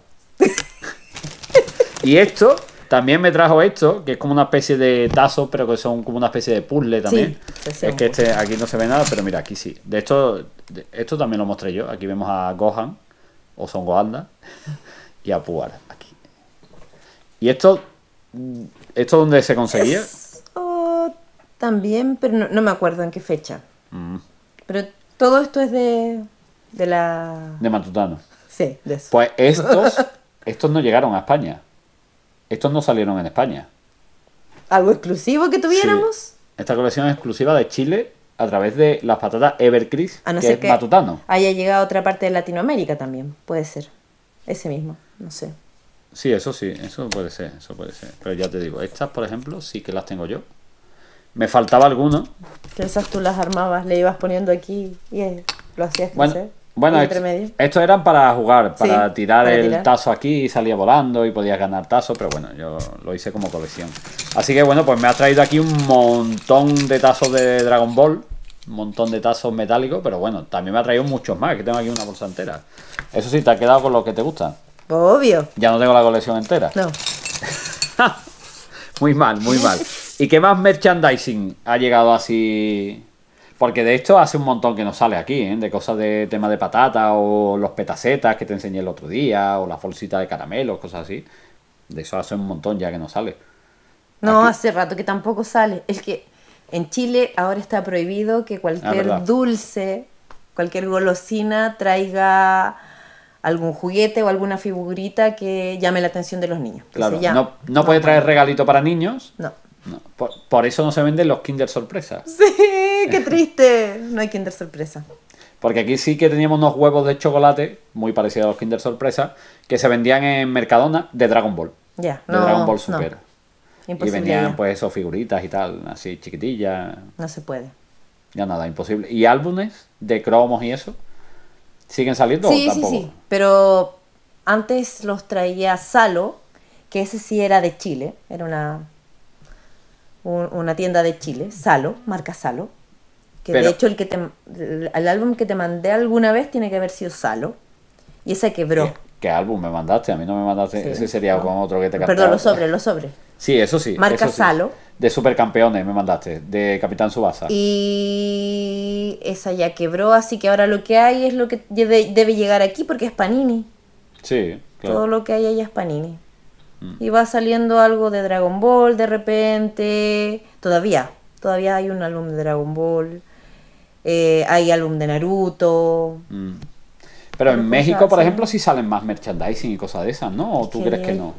[SPEAKER 2] y esto, también me trajo esto, que es como una especie de tazo, pero que son como una especie de puzzle también. es que este, aquí no se ve nada, pero mira, aquí sí. De esto, esto también lo mostré yo. Aquí vemos a Gohan o son goanda y a aquí. ¿Y esto, esto dónde se conseguía?
[SPEAKER 1] también, pero no, me acuerdo en qué fecha. Mm. Pero todo esto es de, de la... De Matutano. Sí,
[SPEAKER 2] de eso. Pues estos, estos no llegaron a España. Estos no salieron en España.
[SPEAKER 1] ¿Algo exclusivo que tuviéramos?
[SPEAKER 2] Esta colección es exclusiva de Chile a través de las patatas evercris a no
[SPEAKER 1] Haya llegado a otra parte de Latinoamérica también, puede ser. Ese mismo, no sé.
[SPEAKER 2] Sí, eso sí, eso puede ser, eso puede ser. Pero ya te digo, estas, por ejemplo, sí que las tengo yo. Me faltaba alguno.
[SPEAKER 1] Piensas tú las armabas, le ibas poniendo aquí y eh, lo hacías crecer. Bueno, estos
[SPEAKER 2] eran para jugar, para tirar el tazo aquí y salía volando y podías ganar tazo, pero bueno, yo lo hice como colección. Así que bueno, pues me ha traído aquí un montón de tazos de Dragon Ball, un montón de tazos metálicos, pero bueno, también me ha traído muchos más, que tengo aquí una bolsa entera. Eso sí, te ha quedado con lo que te gusta. Pues obvio. Ya no tengo la colección entera. No. muy mal, muy mal. ¿Y qué más merchandising ha llegado así porque de hecho hace un montón que no sale aquí, ¿eh? de cosas de tema de patata o los petacetas que te enseñé el otro día o la bolsita de caramelos, cosas así. De eso hace un montón ya que no sale.
[SPEAKER 1] No, hace rato que tampoco sale. Es que en Chile ahora está prohibido que cualquier dulce, cualquier golosina traiga algún juguete o alguna figurita que llame la atención de los niños. Claro, no,
[SPEAKER 2] no, puede traer regalito para niños. No por, eso no se venden los Kinder Sorpresa. Sí,
[SPEAKER 1] qué triste. No hay Kinder Sorpresa.
[SPEAKER 2] Porque aquí sí que teníamos unos huevos de chocolate, muy parecidos a los Kinder Sorpresa, que se vendían en Mercadona de Dragon Ball.
[SPEAKER 1] Ya, De Dragon Ball Super. Y vendían
[SPEAKER 2] pues esos figuritas y tal, así chiquitillas. No se puede. Ya nada, imposible. ¿Y álbumes de cromos y eso? ¿Siguen saliendo? Sí, sí, sí.
[SPEAKER 1] Pero antes los traía Salo, que ese sí era de Chile, era una una tienda de Chile, Salo, marca Salo. Que de hecho el, que te, el álbum que te mandé alguna vez tiene que haber sido Salo. Y ese quebró.
[SPEAKER 2] ¿Qué? álbum me mandaste? A mí no me mandaste. ese sería otro que te Perdón, los sobres, los sobres. Sí, eso sí. Marca Salo. De Supercampeones me mandaste, de Capitán Subasa.
[SPEAKER 1] Y esa ya quebró, así que ahora lo que hay es lo que debe, llegar aquí porque es Panini.
[SPEAKER 2] Sí, Todo
[SPEAKER 1] lo que hay allá es Panini. Y va saliendo algo de Dragon Ball de repente. Todavía, todavía hay un álbum de Dragon Ball. Eh, hay álbum de Naruto.
[SPEAKER 2] Mm. Pero en México, por ejemplo, si salen más merchandising y cosas de esas, ¿no? ¿O tú crees que no?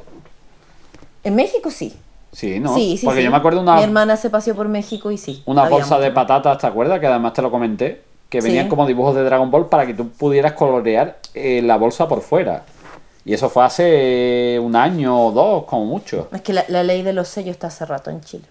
[SPEAKER 1] En México sí.
[SPEAKER 2] Sí, ¿no? Porque yo me acuerdo una... Mi hermana
[SPEAKER 1] se paseó por México y sí. Una bolsa
[SPEAKER 2] de patatas, ¿te acuerdas? Que además te lo comenté. Que venían como dibujos de Dragon Ball para que tú pudieras colorear eh, la bolsa por fuera. Y eso fue hace eh, un año o dos, como mucho.
[SPEAKER 1] Es que la, ley de los sellos está hace rato en Chile.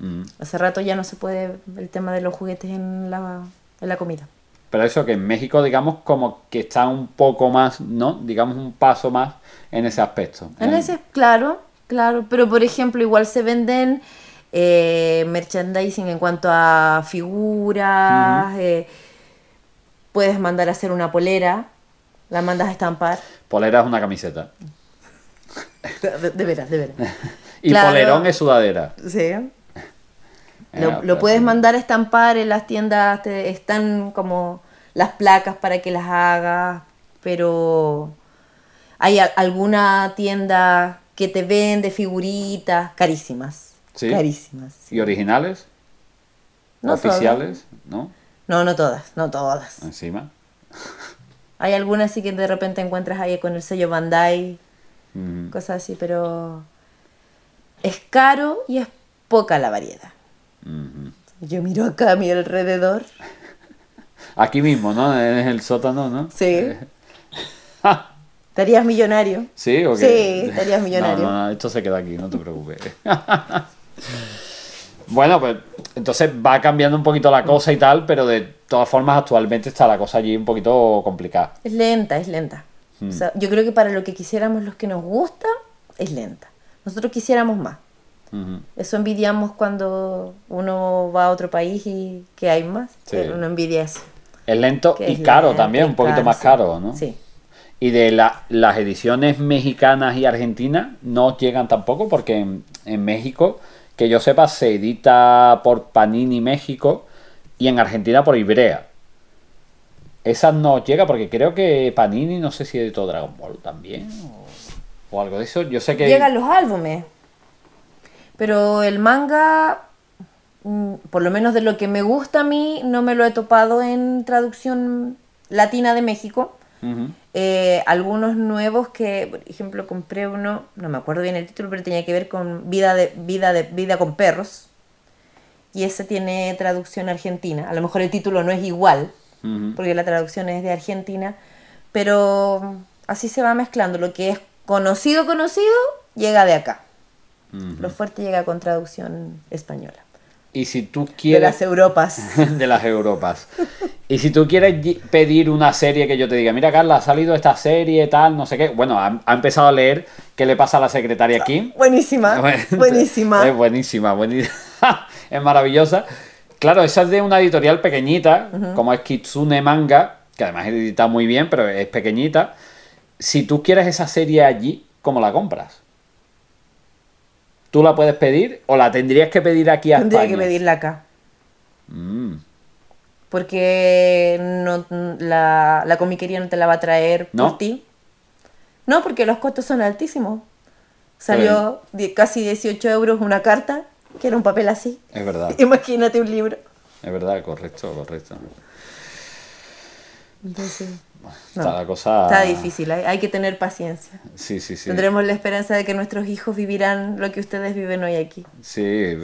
[SPEAKER 1] Mm. Hace rato ya no se puede el tema de los juguetes en la, en la comida.
[SPEAKER 2] Pero eso que en México, digamos, como que está un poco más, ¿no? Digamos, un paso más en ese aspecto. En ese,
[SPEAKER 1] claro, claro. Pero, por ejemplo, igual se venden eh, merchandising en cuanto a figuras. Eh, puedes mandar a hacer una polera la mandas a estampar.
[SPEAKER 2] Polera es una camiseta.
[SPEAKER 1] De, veras, de veras. y polerón es sudadera. Sí. Eh, lo, ah, pues, puedes mandar a estampar en las tiendas, están como las placas para que las hagas, pero hay alguna tienda que te vende figuritas carísimas. ¿Sí? Carísimas.
[SPEAKER 2] ¿Y originales?
[SPEAKER 1] No ¿Oficiales? ¿No? No, no todas, no todas. ¿Encima? Hay algunas sí que de repente encuentras ahí con el sello Bandai, cosas así, pero es caro y es poca la variedad. Yo miro acá a mi alrededor.
[SPEAKER 2] Aquí mismo, ¿no? Es el sótano, ¿no? Sí. Eh.
[SPEAKER 1] ¿Estarías millonario? Sí, Sí, estarías millonario.
[SPEAKER 2] no, no, esto se queda aquí, no te preocupes. Bueno, pues entonces va cambiando un poquito la cosa y tal, pero de todas formas actualmente está la cosa allí un poquito complicada.
[SPEAKER 1] Es lenta, es lenta. Hmm. yo creo que para lo que quisiéramos los que nos gusta, es lenta. Nosotros quisiéramos más. Eso envidiamos cuando uno va a otro país y que hay más. uno envidia eso.
[SPEAKER 2] Es lento y caro también, un poquito más caro, ¿no? Sí. Y de las ediciones mexicanas y argentinas no llegan tampoco porque en México que yo sepa se edita por Panini México y en Argentina por Ibrea. Esa no llega porque creo que Panini no sé si editó Dragon Ball también o, algo de eso. llegan
[SPEAKER 1] los álbumes, pero el manga, mm, por lo menos de lo que me gusta a mí, no me lo he topado en traducción latina de México. Eh, algunos nuevos que, por ejemplo, compré uno, no me acuerdo bien el título, pero tenía que ver con vida de vida de vida con perros. Y ese tiene traducción argentina. A lo mejor el título no es igual, porque la traducción es de Argentina, pero mm, así se va mezclando lo que es conocido conocido llega de acá. Lo fuerte llega con traducción española.
[SPEAKER 2] Y si tú quieres... De las Europas. de las Europas. Y si tú quieres pedir una serie que yo te diga, mira Carla, ha salido esta serie, tal, no sé qué. Bueno, ha, empezado a leer ¿Qué le pasa a la secretaria aquí? Buenísima. buenísima. Es buenísima, buenísima. es maravillosa. Claro, esa es de una editorial pequeñita, como es Kitsune Manga, que además edita muy bien, pero es pequeñita. Si tú quieres esa serie allí, ¿cómo la compras? tú la puedes pedir o la tendrías que pedir aquí a Tendría que pedirla acá. Mm.
[SPEAKER 1] Porque no, la, comiquería no te la va a traer por ti. No, porque los costos son altísimos.
[SPEAKER 2] Salió
[SPEAKER 1] de casi 18 euros una carta, que era un papel así. Es verdad. Imagínate un libro.
[SPEAKER 2] Es verdad, correcto, correcto.
[SPEAKER 1] Entonces... Está cosa... Está difícil, hay, que tener paciencia. Sí, sí, Tendremos la esperanza de que nuestros hijos vivirán lo que ustedes viven hoy aquí.
[SPEAKER 2] Sí,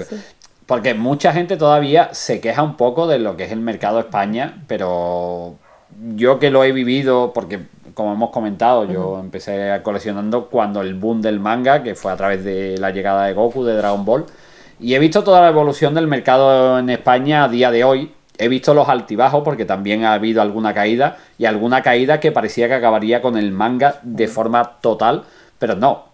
[SPEAKER 2] porque mucha gente todavía se queja un poco de lo que es el mercado España, pero yo que lo he vivido, porque como hemos comentado, yo empecé coleccionando cuando el boom del manga, que fue a través de la llegada de Goku, de Dragon Ball, y he visto toda la evolución del mercado en España a día de hoy, he visto los altibajos porque también ha habido alguna caída y alguna caída que parecía que acabaría con el manga de forma total, pero no,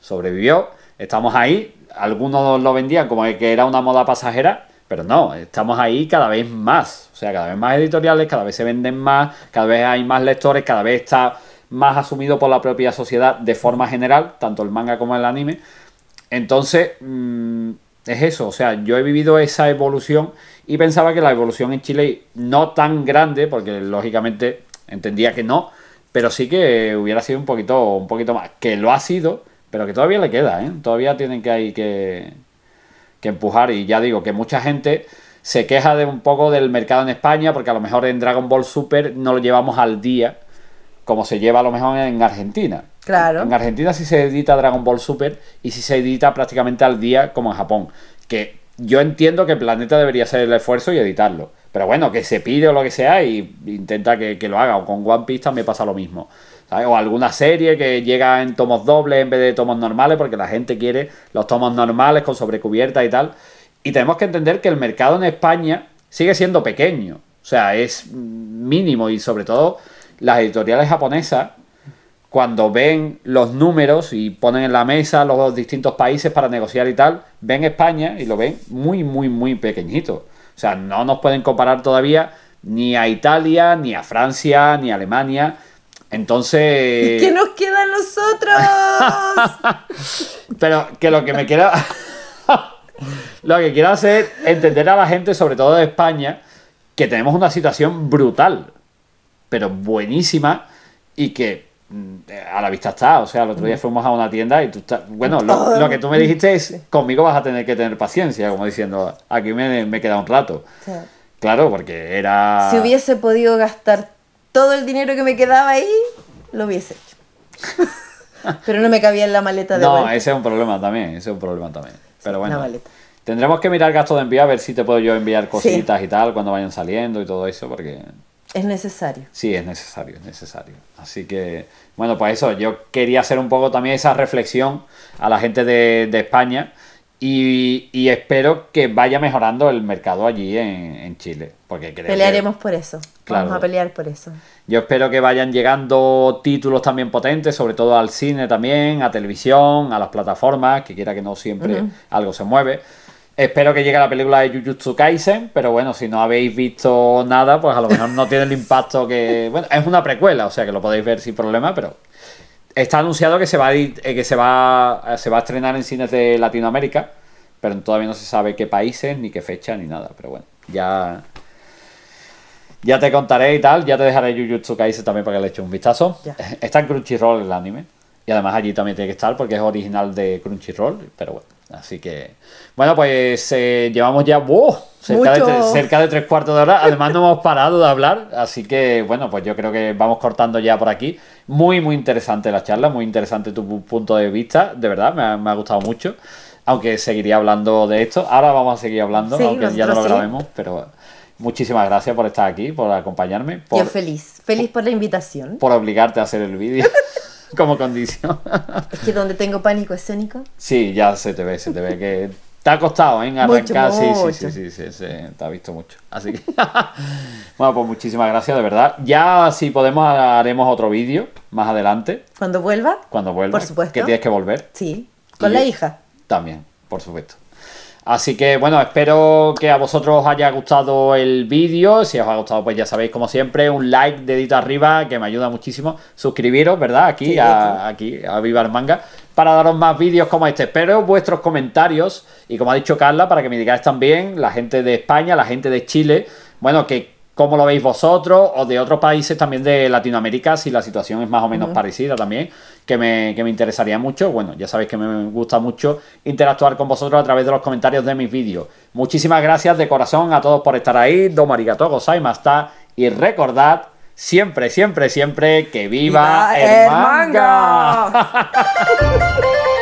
[SPEAKER 2] sobrevivió, estamos ahí, algunos lo vendían como que era una moda pasajera, pero no, estamos ahí cada vez más, o sea, cada vez más editoriales, cada vez se venden más, cada vez hay más lectores, cada vez está más asumido por la propia sociedad de forma general, tanto el manga como el anime. Entonces, mm, es eso, o sea, yo he vivido esa evolución y pensaba que la evolución en Chile no tan grande, porque lógicamente entendía que no, pero sí que hubiera sido un poquito, un poquito más, que lo ha sido, pero que todavía le queda, ¿eh? todavía tienen que, hay que, empujar y ya digo que mucha gente se queja de un poco del mercado en España, porque a lo mejor en Dragon Ball Super no lo llevamos al día como se lleva a lo mejor en Argentina. Claro. En Argentina sí se edita Dragon Ball Super y sí se edita prácticamente al día como en Japón. Que yo entiendo que Planeta debería hacer el esfuerzo y editarlo. Pero bueno, que se pide o lo que sea y intenta que, lo haga. O con One Piece también pasa lo mismo. O alguna serie que llega en tomos dobles en vez de tomos normales, porque la gente quiere los tomos normales con sobrecubierta y tal. Y tenemos que entender que el mercado en España sigue siendo pequeño. O sea, es mínimo y sobre todo las editoriales japonesas cuando ven los números y ponen en la mesa los distintos países para negociar y tal, ven España y lo ven muy, muy, muy pequeñito. O sea, no nos pueden comparar todavía ni a Italia, ni a Francia, ni a Alemania. Entonces... ¿Y qué nos
[SPEAKER 1] queda a
[SPEAKER 2] nosotros? Pero que lo que me queda... lo que quiero hacer es entender a la gente, sobre todo de España, que tenemos una situación brutal, pero buenísima, y que Mm, a la vista está. O sea, el otro día mm. fuimos a una tienda y tú estás. Bueno, lo, que tú me dijiste es: conmigo vas a tener que tener paciencia, como diciendo, aquí me, me queda un rato. Claro, porque era. Si
[SPEAKER 1] hubiese podido gastar todo el dinero que me quedaba ahí, lo hubiese hecho. Pero no me cabía en la maleta de. No, ese
[SPEAKER 2] es un problema también. Ese es un problema también. Pero bueno. Tendremos que mirar gastos de envío a ver si te puedo yo enviar cositas y tal cuando vayan saliendo y todo eso, porque
[SPEAKER 1] es necesario.
[SPEAKER 2] Sí, es necesario, es necesario. Así que, bueno, pues eso, yo quería hacer un poco también esa reflexión a la gente de, España y, espero que vaya mejorando el mercado allí en, Chile. Porque Pelearemos
[SPEAKER 1] por eso, vamos a pelear por eso.
[SPEAKER 2] Yo espero que vayan llegando títulos también potentes, sobre todo al cine también, a televisión, a las plataformas, que quiera que no siempre algo se mueve. Espero que llegue la película de Jujutsu Kaisen, pero bueno, si no habéis visto nada, pues a lo mejor no tiene el impacto que. Bueno, es una precuela, o sea que lo podéis ver sin problema, pero. Está anunciado que se va a, eh, que se va, eh, se va a estrenar en cines de Latinoamérica, pero todavía no se sabe qué países, ni qué fecha, ni nada. Pero bueno, ya. Ya te contaré y tal. Ya te dejaré Jujutsu Kaisen también para que le eches un vistazo. Está en Crunchyroll el anime. Y además allí también tiene que estar porque es original de Crunchyroll, pero bueno. Así que, bueno, pues eh, llevamos ya wow, cerca, de, cerca, de, tres cuartos de hora. Además, no hemos parado de hablar. Así que, bueno, pues yo creo que vamos cortando ya por aquí. Muy, muy interesante la charla, muy interesante tu punto de vista. De verdad, me ha, gustado mucho. Aunque seguiría hablando de esto. Ahora vamos a seguir hablando, aunque ya no lo grabemos. Pero muchísimas gracias por estar aquí, por acompañarme. Por, yo
[SPEAKER 1] feliz, feliz por la invitación.
[SPEAKER 2] Por obligarte a hacer el vídeo. como condición.
[SPEAKER 1] Es que donde tengo pánico escénico.
[SPEAKER 2] Sí, ya se te ve, se te ve que te ha costado, ¿eh? Arrancar, Sí, sí, sí, sí, sí, te ha visto mucho. Así que, bueno, pues muchísimas gracias, de verdad. Ya, si podemos, haremos otro vídeo más adelante. ¿Cuando vuelva? Cuando vuelva. Por supuesto. Que tienes que volver. Sí. ¿Con la hija? También, por supuesto. Así que bueno, espero que a vosotros os haya gustado el vídeo. Si os ha gustado, pues ya sabéis, como siempre, un like, dedito arriba, que me ayuda muchísimo. Suscribiros, ¿verdad? Aquí, a, aquí, a Viva el Manga, para daros más vídeos como este. Espero vuestros comentarios y, como ha dicho Carla, para que me digáis también la gente de España, la gente de Chile, bueno, que cómo lo veis vosotros o de otros países también de Latinoamérica, si la situación es más o menos parecida también que me, interesaría mucho. Bueno, ya sabéis que me gusta mucho interactuar con vosotros a través de los comentarios de mis vídeos. Muchísimas gracias de corazón a todos por estar ahí. Domarigato, gozaimasta Y recordad siempre, siempre, siempre que viva, el, manga.